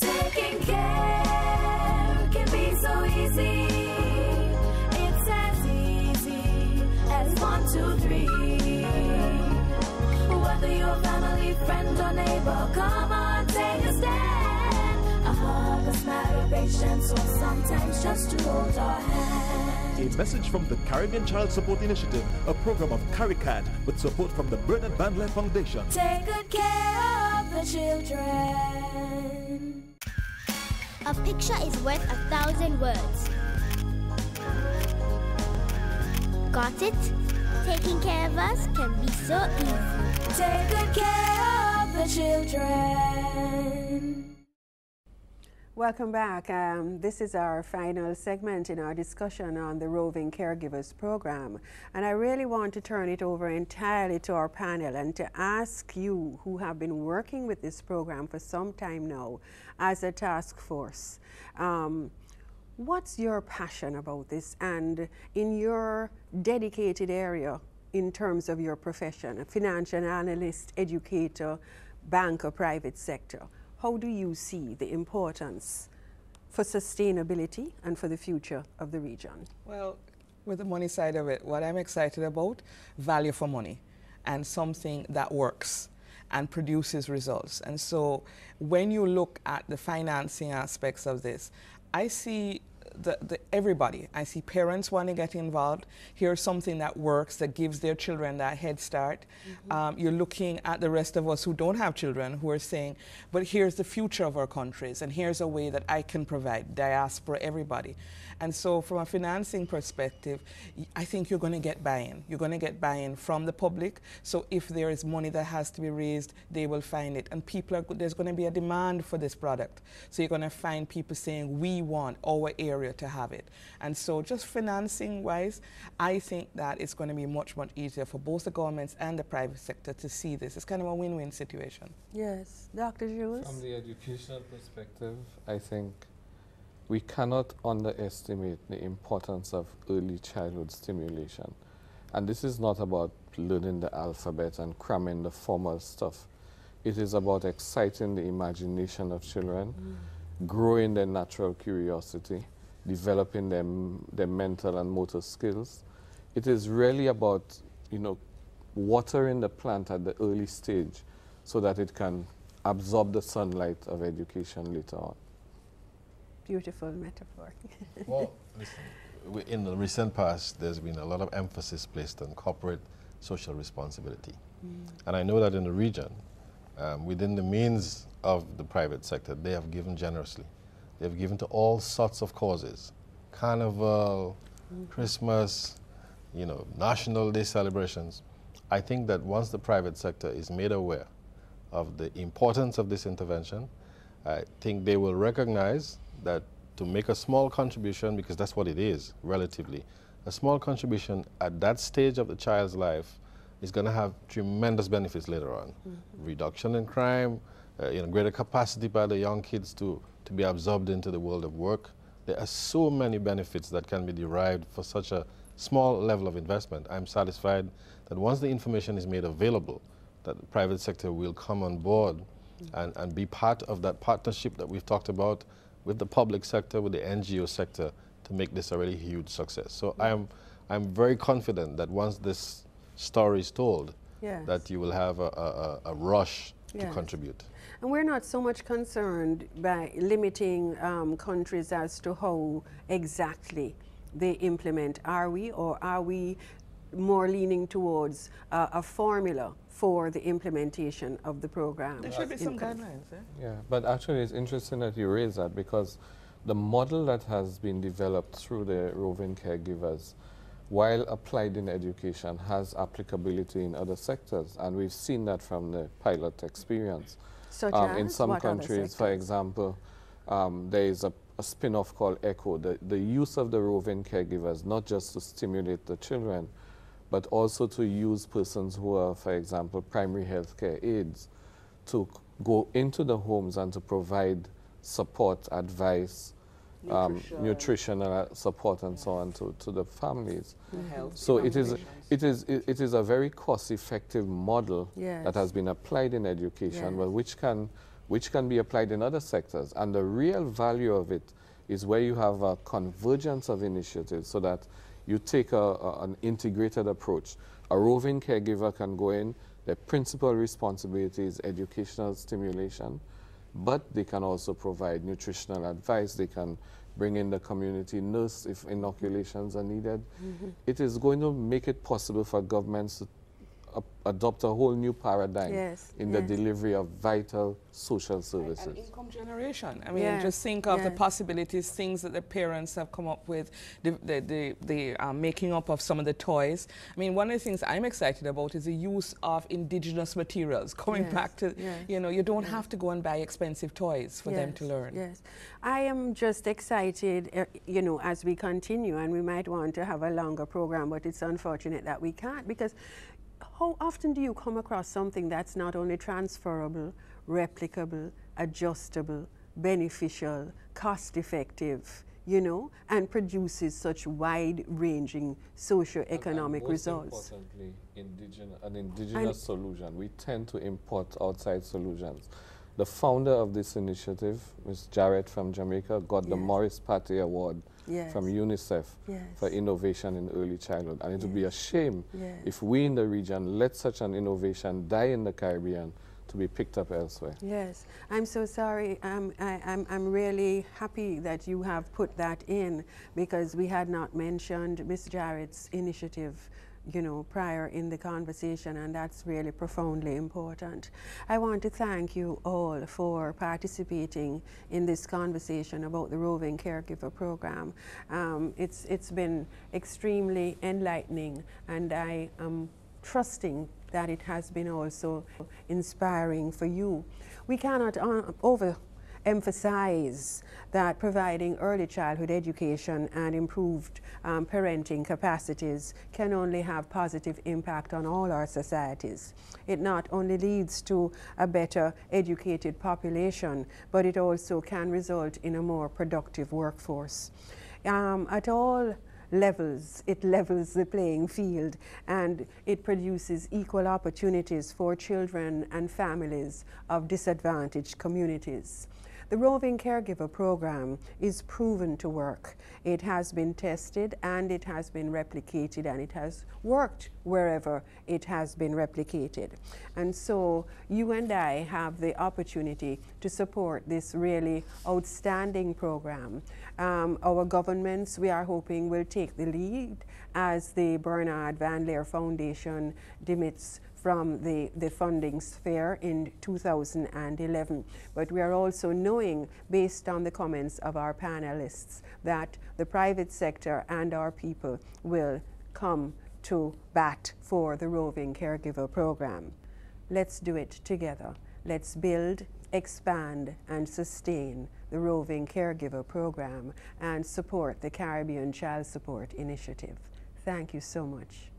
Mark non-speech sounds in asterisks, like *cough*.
Taking care can be so easy. It's as easy as one, two, three. Whether you're family, friend, or neighbor, come on, take a stand. A hug, a smile, a patience, or sometimes just to hold our hand. A message from the Caribbean Child Support Initiative, a program of CARICAD with support from the Bernard Van Leer Foundation. Take good care of the children. A picture is worth a thousand words. Got it? Taking care of us can be so easy. Take good care of the children. Welcome back. Um, this is our final segment in our discussion on the Roving Caregivers Program. And I really want to turn it over entirely to our panel and to ask you who have been working with this program for some time now as a task force. Um, what's your passion about this and in your dedicated area in terms of your profession, a financial analyst, educator, bank or private sector? how do you see the importance for sustainability and for the future of the region? Well, with the money side of it, what I'm excited about, value for money and something that works and produces results. And so when you look at the financing aspects of this, I see the, the, everybody. I see parents want to get involved. Here's something that works that gives their children that head start. Mm -hmm. um, you're looking at the rest of us who don't have children who are saying, but here's the future of our countries and here's a way that I can provide diaspora, everybody. And so from a financing perspective, I think you're going to get buy-in. You're going to get buy-in from the public. So if there is money that has to be raised, they will find it. And people are, there's going to be a demand for this product. So you're going to find people saying, we want our area easier to have it. And so just financing wise, I think that it's going to be much, much easier for both the governments and the private sector to see this. It's kind of a win-win situation. Yes. Dr. Jules? From the educational perspective, I think we cannot underestimate the importance of early childhood stimulation. And this is not about learning the alphabet and cramming the formal stuff. It is about exciting the imagination of children, mm. growing their natural curiosity, developing their, their mental and motor skills. It is really about, you know, watering the plant at the early stage so that it can absorb the sunlight of education later on. Beautiful metaphor. *laughs* well, listen, in the recent past, there's been a lot of emphasis placed on corporate social responsibility. Mm. And I know that in the region, um, within the means of the private sector, they have given generously. They've given to all sorts of causes. Carnival, mm-hmm. Christmas, you know, National Day celebrations. I think that once the private sector is made aware of the importance of this intervention, I think they will recognize that to make a small contribution, because that's what it is, relatively, a small contribution at that stage of the child's life is going to have tremendous benefits later on. Mm -hmm. Reduction in crime, uh, you know, greater capacity by the young kids to to be absorbed into the world of work. There are so many benefits that can be derived for such a small level of investment. I'm satisfied that once the information is made available, that the private sector will come on board and, and be part of that partnership that we've talked about with the public sector, with the NGO sector, to make this a really huge success. So I'm, I'm very confident that once this story is told, yes. that you will have a, a, a rush to contribute. And we're not so much concerned by limiting um, countries as to how exactly they implement, are we? Or are we more leaning towards uh, a formula for the implementation of the program? There should be some guidelines. Eh? Yeah, but actually it's interesting that you raise that because the model that has been developed through the roving caregivers while applied in education, has applicability in other sectors. And we've seen that from the pilot experience. Such um, in some countries, for example, um, there is a, a spin-off called ECHO, the, the use of the roving caregivers, not just to stimulate the children, but also to use persons who are, for example, primary healthcare aides to go into the homes and to provide support, advice, um, nutritional support and so on to, to the families. The so it is, it, is, it, it is a very cost-effective model yes. that has been applied in education, yes. well, which, can, which can be applied in other sectors. And the real value of it is where you have a convergence of initiatives so that you take a, a, an integrated approach. A roving caregiver can go in, their principal responsibility is educational stimulation, but they can also provide nutritional advice. They can bring in the community nurse if inoculations are needed. Mm -hmm. It is going to make it possible for governments to adopt a whole new paradigm yes, in yes. the delivery of vital social services. And income generation. I mean, yeah. just think of yeah. the possibilities, things that the parents have come up with, the, the, the, the uh, making up of some of the toys. I mean, one of the things I'm excited about is the use of indigenous materials, going yes, back to, you know, you don't have to go and buy expensive toys for them to learn. Yes. I am just excited, uh, you know, as we continue, and we might want to have a longer program, but it's unfortunate that we can't because how often do you come across something that's not only transferable, replicable, adjustable, beneficial, cost effective, you know, and produces such wide-ranging socio-economic results. importantly, an indigenous and solution. We tend to import outside solutions. The founder of this initiative, Ms. Jarrett from Jamaica, got yes. the Morris Party Award yes. from UNICEF yes. for innovation in early childhood. And it would be a shame if we in the region let such an innovation die in the Caribbean to be picked up elsewhere. Yes, I'm so sorry. Um, I, am really happy that you have put that in because we had not mentioned Miss Jarrett's initiative you know, prior in the conversation, and that's really profoundly important. I want to thank you all for participating in this conversation about the Roving Caregiver Program. Um, it's, it's been extremely enlightening, and I am trusting that it has been also inspiring for you. We cannot uh, over emphasize that providing early childhood education and improved um, parenting capacities can only have positive impact on all our societies. It not only leads to a better educated population, but it also can result in a more productive workforce. Um, at all levels, it levels the playing field and it produces equal opportunities for children and families of disadvantaged communities. The Roving Caregiver Program is proven to work. It has been tested and it has been replicated and it has worked wherever it has been replicated. And so you and I have the opportunity to support this really outstanding program. Um, our governments, we are hoping, will take the lead as the Bernard Van Leer Foundation demits from the, the funding sphere in 2011. But we are also knowing, based on the comments of our panelists, that the private sector and our people will come to bat for the roving caregiver program. Let's do it together. Let's build, expand, and sustain the roving caregiver program and support the Caribbean Child Support Initiative. Thank you so much.